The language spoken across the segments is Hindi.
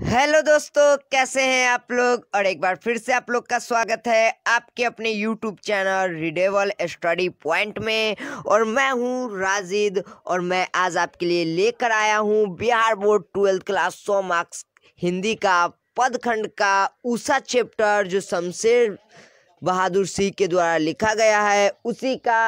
हेलो दोस्तों कैसे हैं आप लोग और एक बार फिर से आप लोग का स्वागत है आपके अपने YouTube channel readable study point में और मैं हूं राजिद और मैं आज आपके लिए लेकर आया हूं बिहार बोर्ड ट्वेल्थ क्लास सौ मार्क्स हिंदी का पदखंड का ऊषा चैप्टर जो शमशेर बहादुर सिंह के द्वारा लिखा गया है उसी का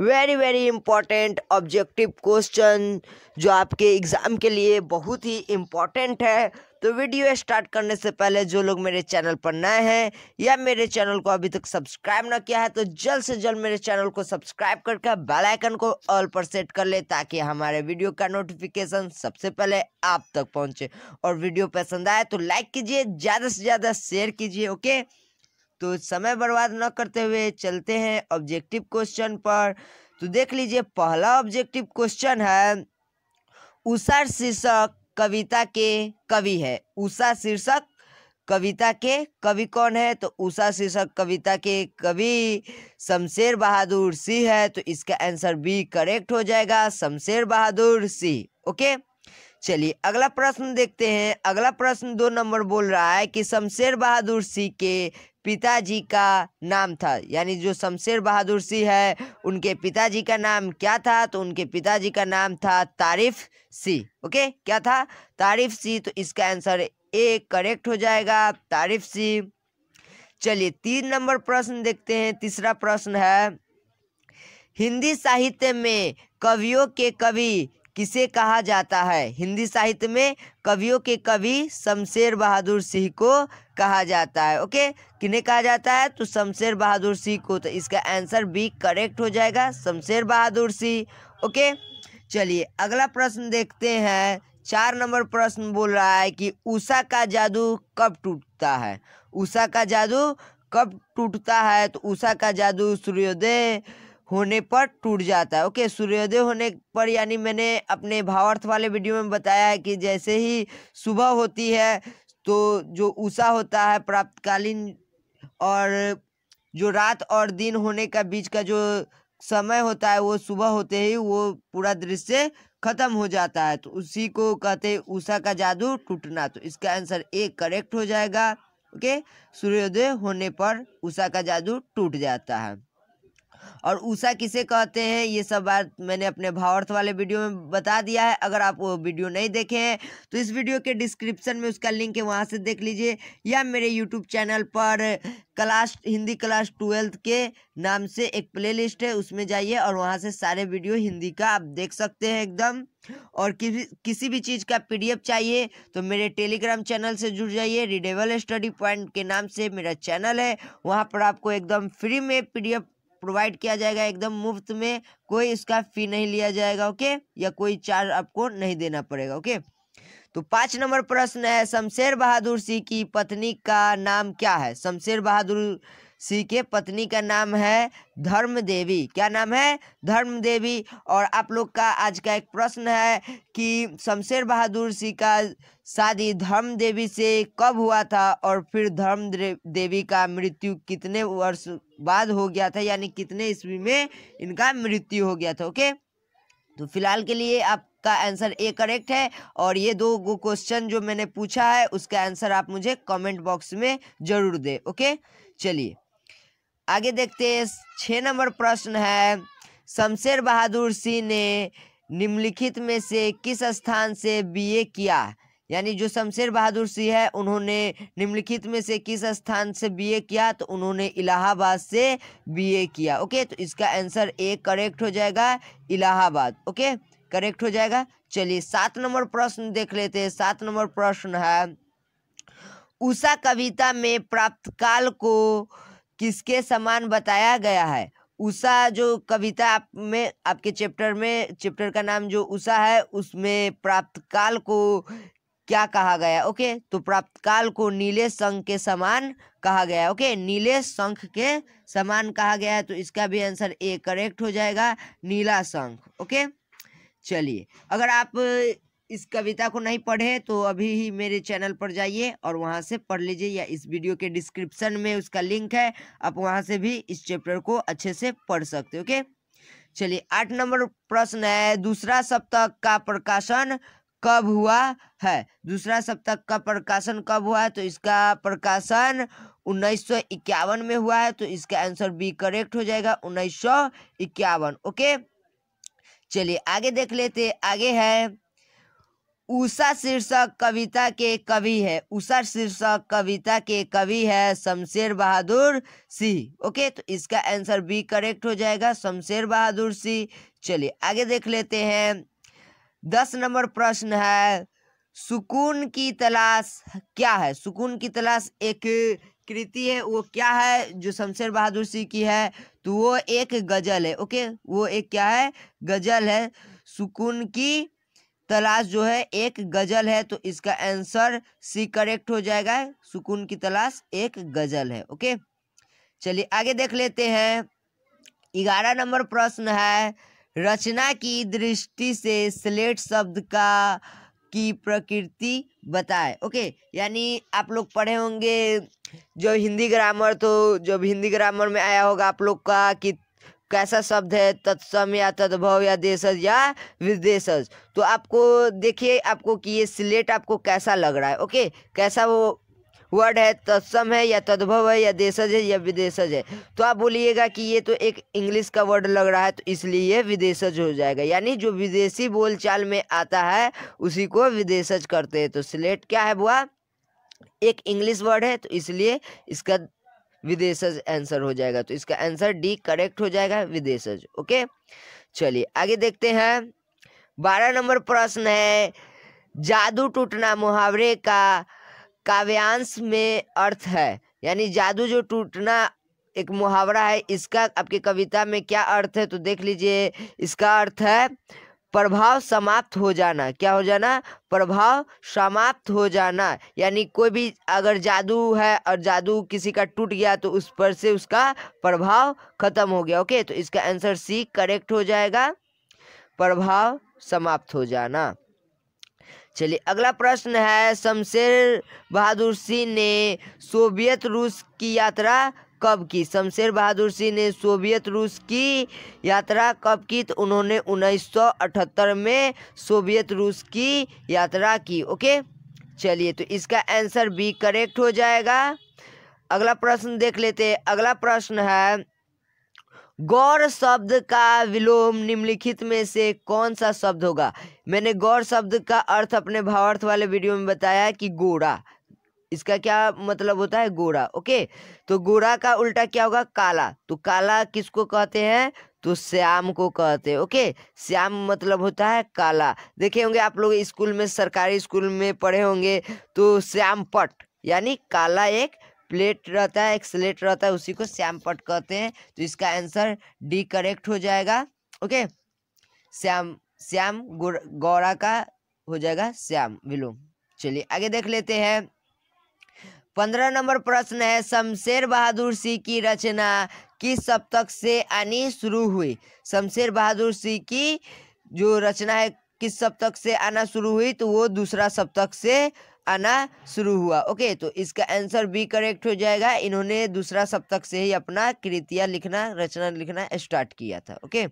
very very important objective question जो आपके एग्ज़ाम के लिए बहुत ही इम्पॉर्टेंट है तो वीडियो स्टार्ट करने से पहले जो लोग मेरे चैनल पर नए हैं या मेरे चैनल को अभी तक सब्सक्राइब ना किया है तो जल्द से जल्द मेरे चैनल को सब्सक्राइब करके बेल आइकन को ऑल पर सेट कर ले ताकि हमारे वीडियो का नोटिफिकेशन सबसे पहले आप तक पहुंचे और वीडियो पसंद आए तो लाइक कीजिए ज़्यादा से ज़्यादा शेयर कीजिए ओके तो समय बर्बाद न करते हुए चलते हैं ऑब्जेक्टिव क्वेश्चन पर तो देख लीजिए पहला ऑब्जेक्टिव क्वेश्चन है उषा शीर्षक कविता के कवि है उषा शीर्षक कविता के कवि कौन है तो उषा शीर्षक कविता के कवि शमशेर बहादुर सिंह है तो इसका आंसर बी करेक्ट हो जाएगा शमशेर बहादुर सिंह ओके चलिए अगला प्रश्न देखते हैं अगला प्रश्न दो नंबर बोल रहा है कि शमशेर बहादुर सिंह के पिताजी का नाम था यानी जो शमशेर बहादुर सिंह है उनके पिताजी का नाम क्या था तो उनके पिताजी का नाम था तारिफ सिंह ओके क्या था तारिफ सिंह तो इसका आंसर ए करेक्ट हो जाएगा तारिफ सिंह चलिए तीन नंबर प्रश्न देखते हैं तीसरा प्रश्न है हिंदी साहित्य में कवियों के कवि किसे कहा जाता है हिंदी साहित्य में कवियों के कवि शमशेर बहादुर सिंह को कहा जाता है ओके किन्हें कहा जाता है तो शमशेर बहादुर सिंह को तो इसका आंसर बी करेक्ट हो जाएगा शमशेर बहादुर सिंह ओके चलिए अगला प्रश्न देखते हैं चार नंबर प्रश्न बोल रहा है कि उषा का जादू कब टूटता है उषा का जादू कब टूटता है तो उषा का जादू सूर्योदय होने पर टूट जाता है ओके सूर्योदय होने पर यानी मैंने अपने भावार्थ वाले वीडियो में बताया है कि जैसे ही सुबह होती है तो जो उषा होता है प्राप्तकालीन और जो रात और दिन होने का बीच का जो समय होता है वो सुबह होते ही वो पूरा दृश्य खत्म हो जाता है तो उसी को कहते हैं उषा का जादू टूटना तो इसका आंसर ए करेक्ट हो जाएगा ओके सूर्योदय होने पर उषा का जादू टूट जाता है और ऊषा किसे कहते हैं ये सब बात मैंने अपने भावार्थ वाले वीडियो में बता दिया है अगर आप वो वीडियो नहीं देखे हैं तो इस वीडियो के डिस्क्रिप्शन में उसका लिंक है वहाँ से देख लीजिए या मेरे यूट्यूब चैनल पर क्लास हिंदी क्लास ट्वेल्थ के नाम से एक प्लेलिस्ट है उसमें जाइए और वहाँ से सारे वीडियो हिंदी का आप देख सकते हैं एकदम और किसी किसी भी चीज़ का पी चाहिए तो मेरे टेलीग्राम चैनल से जुड़ जाइए रिडेबल स्टडी पॉइंट के नाम से मेरा चैनल है वहाँ पर आपको एकदम फ्री में पी प्रोवाइड किया जाएगा एकदम मुफ्त में कोई इसका फी नहीं लिया जाएगा ओके या कोई चार्ज आपको नहीं देना पड़ेगा ओके तो पांच नंबर प्रश्न है शमशेर बहादुर सिंह की पत्नी का नाम क्या है शमशेर बहादुर सिंह के पत्नी का नाम है धर्म देवी क्या नाम है धर्म देवी और आप लोग का आज का एक प्रश्न है कि शमशेर बहादुर सिंह का शादी धर्म देवी से कब हुआ था और फिर धर्म देवी का मृत्यु कितने वर्ष बाद हो गया था यानी कितने ईस्वी में इनका मृत्यु हो गया था ओके तो फिलहाल के लिए आपका आंसर ए करेक्ट है और ये दो क्वेश्चन जो मैंने पूछा है उसका आंसर आप मुझे कमेंट बॉक्स में जरूर दें ओके चलिए आगे देखते हैं छः नंबर प्रश्न है शमशेर बहादुर सिंह ने निम्नलिखित में से किस स्थान से बीए किया यानी जो शमशेर बहादुर सिंह है उन्होंने निम्नलिखित में से किस स्थान से बीए किया तो उन्होंने इलाहाबाद से बीए किया ओके तो इसका आंसर ए करेक्ट हो जाएगा इलाहाबाद ओके करेक्ट हो जाएगा चलिए सात नंबर प्रश्न देख लेते हैं सात नंबर प्रश्न है उषा कविता में प्राप्त काल को किसके समान बताया गया है उषा जो कविता आप में आपके चैप्टर में चैप्टर का नाम जो उषा है उसमें प्राप्त काल को क्या कहा गया ओके तो प्राप्त काल को नीले संघ के समान कहा गया ओके नीले संख के समान कहा गया है तो इसका भी आंसर ए करेक्ट हो जाएगा नीला शंख ओके चलिए अगर आप इस कविता को नहीं पढ़े तो अभी ही मेरे चैनल पर जाइए और वहाँ से पढ़ लीजिए या इस वीडियो के डिस्क्रिप्शन में उसका लिंक है आप वहाँ से भी इस चैप्टर को अच्छे से पढ़ सकते हो ओके चलिए आठ नंबर प्रश्न है दूसरा सप्ताह का प्रकाशन कब हुआ है दूसरा सप्तक का प्रकाशन कब हुआ है तो इसका प्रकाशन 1951 में हुआ है तो इसका आंसर बी करेक्ट हो जाएगा 1951 ओके चलिए आगे देख लेते आगे है उषा शीर्षक कविता के कवि है उषा शीर्षक कविता के कवि है शमशेर बहादुर सिंह ओके तो इसका आंसर बी करेक्ट हो जाएगा शमशेर बहादुर सिंह चलिए आगे देख लेते हैं दस नंबर प्रश्न है सुकून की तलाश क्या है सुकून की तलाश एक कृति है वो क्या है जो शमशेर बहादुर सिंह की है तो वो एक गजल है ओके वो एक क्या है गजल है सुकून की तलाश जो है एक गजल है तो इसका आंसर सी करेक्ट हो जाएगा सुकून की तलाश एक गजल है ओके चलिए आगे देख लेते हैं ग्यारह नंबर प्रश्न है रचना की दृष्टि से स्लेट शब्द का की प्रकृति बताए ओके यानी आप लोग पढ़े होंगे जो हिंदी ग्रामर तो जो हिंदी ग्रामर में आया होगा आप लोग का कि कैसा शब्द है तत्सम या तद्भव या देशज या विदेशज तो आपको देखिए आपको कि ये स्लेट आपको कैसा लग रहा है ओके कैसा वो वर्ड है तत्सम है या तद्भव है या देशज है या विदेशज है तो आप बोलिएगा कि ये तो एक इंग्लिश का वर्ड लग रहा है तो इसलिए ये विदेशज हो जाएगा यानी जो विदेशी बोलचाल में आता है उसी को विदेशज करते हैं तो सिलेक्ट क्या है बुआ एक इंग्लिश वर्ड है तो इसलिए इसका विदेशज आंसर हो जाएगा तो इसका आंसर डी करेक्ट हो जाएगा विदेशज ओके चलिए आगे देखते हैं बारह नंबर प्रश्न है जादू टूटना मुहावरे का काव्यांश में अर्थ है यानी जादू जो टूटना एक मुहावरा है इसका आपकी कविता में क्या अर्थ है तो देख लीजिए इसका अर्थ है प्रभाव समाप्त हो जाना क्या हो जाना प्रभाव समाप्त हो जाना यानी कोई भी अगर जादू है और जादू किसी का टूट गया तो उस पर से उसका प्रभाव खत्म हो गया ओके तो इसका आंसर सी करेक्ट हो जाएगा प्रभाव समाप्त हो जाना चलिए अगला प्रश्न है शमशेर बहादुर सिंह ने सोवियत रूस की यात्रा कब की शमशेर बहादुर सिंह ने सोवियत रूस की यात्रा कब की तो उन्होंने 1978 में सोवियत रूस की यात्रा की ओके चलिए तो इसका आंसर बी करेक्ट हो जाएगा अगला प्रश्न देख लेते हैं अगला प्रश्न है गौर शब्द का विलोम निम्नलिखित में से कौन सा शब्द होगा मैंने गौर शब्द का अर्थ अपने भावार्थ वाले वीडियो में बताया कि गोरा इसका क्या मतलब होता है गोरा ओके तो गोरा का उल्टा क्या होगा काला तो काला किसको कहते हैं तो श्याम को कहते हैं ओके श्याम मतलब होता है काला देखे होंगे आप लोग स्कूल में सरकारी स्कूल में पढ़े होंगे तो श्याम पट यानी काला एक प्लेट रहता है एक स्लेट रहता है उसी को श्यामपट कहते हैं तो इसका आंसर डी करेक्ट हो जाएगा ओके श्याम श्याम गौरा का हो जाएगा श्याम विलोम चलिए आगे देख लेते हैं पंद्रह नंबर प्रश्न है शमशेर बहादुर सिंह की रचना किस सप्तक से आनी शुरू हुई शमशेर बहादुर सिंह की जो रचना है किस सप्तक से आना शुरू हुई तो वो दूसरा सप्तक से आना शुरू हुआ ओके तो इसका आंसर बी करेक्ट हो जाएगा इन्होंने दूसरा सप्तक से ही अपना कृतिया लिखना रचना लिखना स्टार्ट किया था ओके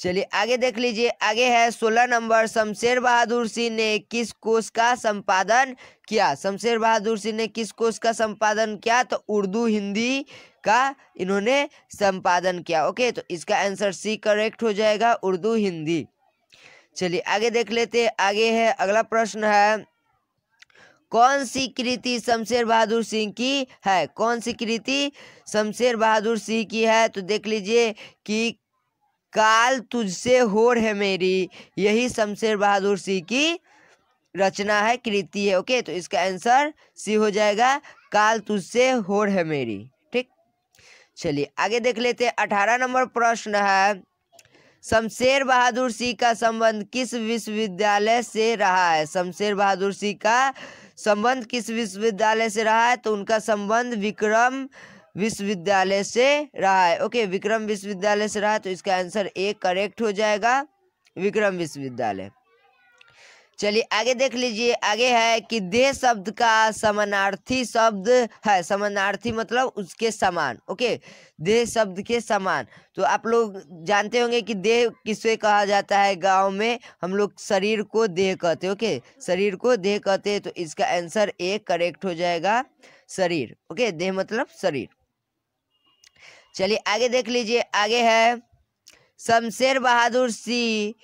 चलिए आगे देख लीजिए आगे है सोलह नंबर शमशेर बहादुर सिंह ने किस कोष का संपादन किया शमशेर बहादुर सिंह ने किस कोष का संपादन किया तो उर्दू हिंदी का इन्होंने संपादन किया ओके तो इसका आंसर सी करेक्ट हो जाएगा उर्दू हिंदी चलिए आगे देख लेते आगे है अगला प्रश्न है कौन सी कृति शमशेर बहादुर सिंह की है कौन सी कृति शमशेर बहादुर सिंह की है तो देख लीजिए कि काल तुझसे होर है मेरी यही शमशेर बहादुर सिंह की रचना है कृति है ओके तो इसका आंसर सी हो जाएगा काल तुझसे होर है मेरी ठीक चलिए आगे देख लेते हैं अठारह नंबर प्रश्न है शमशेर बहादुर सिंह का संबंध किस विश्वविद्यालय से रहा है शमशेर बहादुर सिंह का संबंध किस विश्वविद्यालय से रहा है तो उनका संबंध विक्रम विश्वविद्यालय से रहा है ओके विक्रम विश्वविद्यालय से रहा है तो इसका आंसर ए करेक्ट हो जाएगा विक्रम विश्वविद्यालय चलिए आगे देख लीजिए आगे है कि देह शब्द का समानार्थी शब्द है समानार्थी मतलब उसके समान ओके देह शब्द के समान तो आप लोग जानते होंगे कि देह किसे कहा जाता है गांव में हम लोग शरीर को देह कहते ओके शरीर को देह कहते तो इसका आंसर ए करेक्ट हो जाएगा शरीर ओके देह मतलब शरीर चलिए आगे देख लीजिए आगे है शमशेर बहादुर सिंह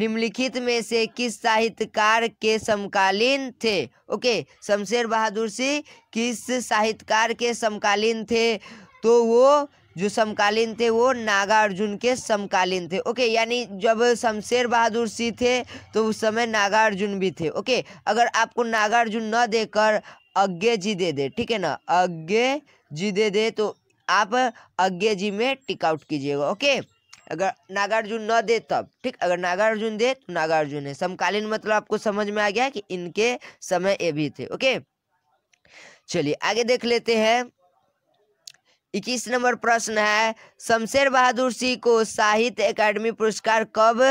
निम्नलिखित में से किस साहित्यकार के समकालीन थे ओके शमशेर बहादुर सिंह किस साहित्यकार के समकालीन थे तो वो जो समकालीन थे वो नागार्जुन के समकालीन थे ओके यानी जब शमशेर बहादुर सिंह थे तो उस समय नागार्जुन भी थे ओके अगर आपको नागार्जुन न देकर अज्ञे जी दे दे ठीक है ना अज्ञे जी दे दे तो आप अज्ञे जी में टिकआउट कीजिएगा ओके अगर नागार्जुन न दे तब ठीक अगर नागार्जुन दे तो नागार्जुन है समकालीन मतलब आपको समझ में आ गया कि इनके समय ये भी थे ओके चलिए आगे देख लेते हैं इक्कीस नंबर प्रश्न है शमशेर बहादुर सिंह को साहित्य एकेडमी पुरस्कार कब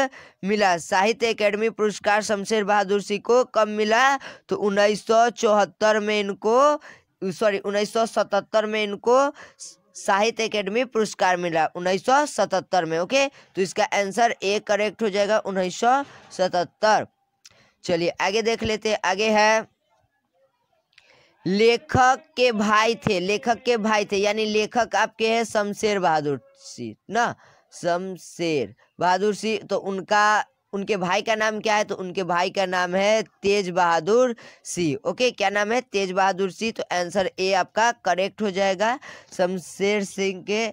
मिला साहित्य एकेडमी पुरस्कार शमशेर बहादुर सिंह को कब मिला तो उन्नीस में इनको सॉरी उन्नीस में इनको साहित्य अकेडमी पुरस्कार मिला 1977 में ओके तो इसका आंसर ए करेक्ट हो जाएगा 1977 चलिए आगे देख लेते आगे है लेखक के भाई थे लेखक के भाई थे यानी लेखक आपके हैं शमशेर बहादुर सिंह ना शमशेर बहादुर सिंह तो उनका उनके भाई का नाम क्या है तो उनके भाई का नाम है तेज बहादुर सिंह ओके क्या नाम है तेज बहादुर सिंह तो आंसर ए आपका करेक्ट हो जाएगा शमशेर सिंह के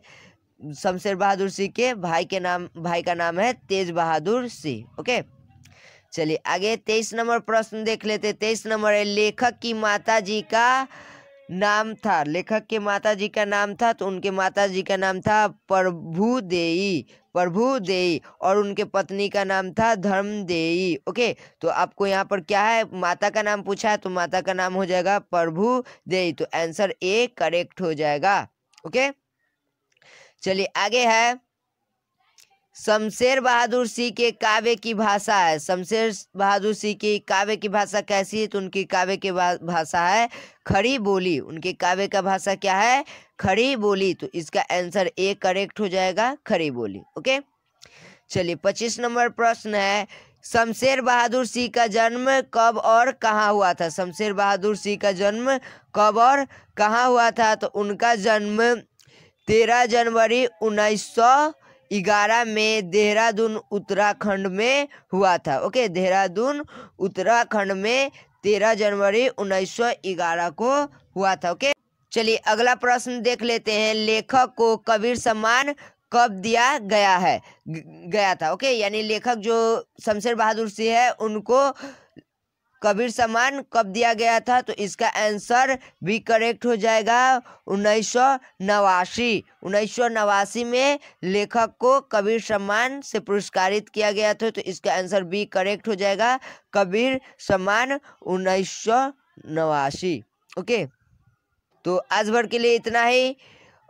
शमशेर बहादुर सिंह के भाई के नाम भाई का नाम है तेज बहादुर सिंह ओके चलिए आगे तेईस नंबर प्रश्न देख लेते तेईस नंबर है लेखक की माता जी का नाम था लेखक के माता जी का नाम था तो उनके माता जी का नाम था प्रभुदेई प्रभु देई और उनके पत्नी का नाम था धर्म देई ओके तो आपको यहाँ पर क्या है माता का नाम पूछा है तो माता का नाम हो जाएगा प्रभु देई तो आंसर ए करेक्ट हो जाएगा ओके चलिए आगे है शमशेर बहादुर सिंह के काव्य की भाषा है शमशेर बहादुर सिंह की काव्य की भाषा कैसी है तो उनकी काव्य की भाषा है खड़ी बोली उनके काव्य का भाषा क्या है खड़ी बोली तो इसका आंसर ए करेक्ट हो जाएगा खड़ी बोली ओके चलिए पच्चीस नंबर प्रश्न है शमशेर बहादुर सिंह का जन्म कब और कहाँ हुआ था शमशेर बहादुर सिंह का जन्म कब और कहाँ हुआ था तो उनका जन्म तेरह जनवरी उन्नीस सौ ग्यारह में देहरादून उत्तराखंड में हुआ था ओके देहरादून उत्तराखंड में तेरह जनवरी उन्नीस सौ ग्यारह को हुआ था ओके चलिए अगला प्रश्न देख लेते हैं लेखक को कबीर सम्मान कब दिया गया है गया था ओके यानी लेखक जो शमशेर बहादुर सिंह है उनको कबीर सम्मान कब दिया गया था तो इसका आंसर भी करेक्ट हो जाएगा उन्नीस सौ नवासी उन्नीस सौ नवासी में लेखक को कबीर सम्मान से पुरस्कारित किया गया था तो इसका आंसर भी करेक्ट हो जाएगा कबीर सम्मान उन्नीस सौ नवासी ओके तो आज भर के लिए इतना ही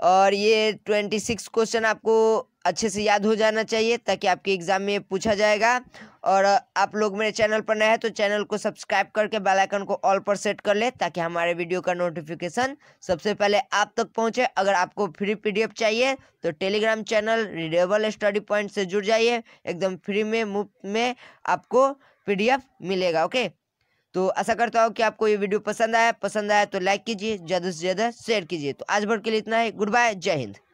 और ये ट्वेंटी सिक्स क्वेश्चन आपको अच्छे से याद हो जाना चाहिए ताकि आपके एग्ज़ाम में पूछा जाएगा और आप लोग मेरे चैनल पर नए हैं तो चैनल को सब्सक्राइब करके बेल आइकन को ऑल पर सेट कर ले ताकि हमारे वीडियो का नोटिफिकेशन सबसे पहले आप तक पहुंचे अगर आपको फ्री पीडीएफ चाहिए तो Telegram channel readable study point से जुड़ जाइए एकदम फ्री में मुफ्त में आपको पी मिलेगा ओके तो ऐसा करता हूँ कि आपको ये वीडियो पसंद आया पसंद आया तो लाइक कीजिए ज़्यादा से ज़्यादा शेयर कीजिए तो आज भर के लिए इतना है गुड बाय जय हिंद